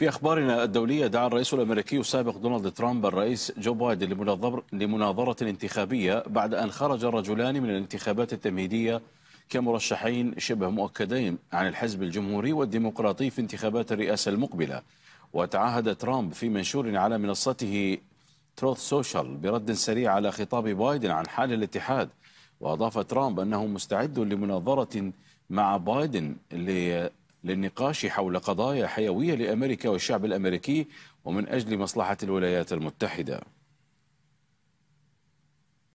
في أخبارنا الدولية دعا الرئيس الأمريكي السابق دونالد ترامب الرئيس جو بايدن لمناظرة انتخابية بعد أن خرج الرجلان من الانتخابات التمهيدية كمرشحين شبه مؤكدين عن الحزب الجمهوري والديمقراطي في انتخابات الرئاسة المقبلة وتعهد ترامب في منشور على منصته تروث سوشال برد سريع على خطاب بايدن عن حال الاتحاد وأضاف ترامب أنه مستعد لمناظرة مع بايدن للنقاش حول قضايا حيوية لأمريكا والشعب الأمريكي ومن أجل مصلحة الولايات المتحدة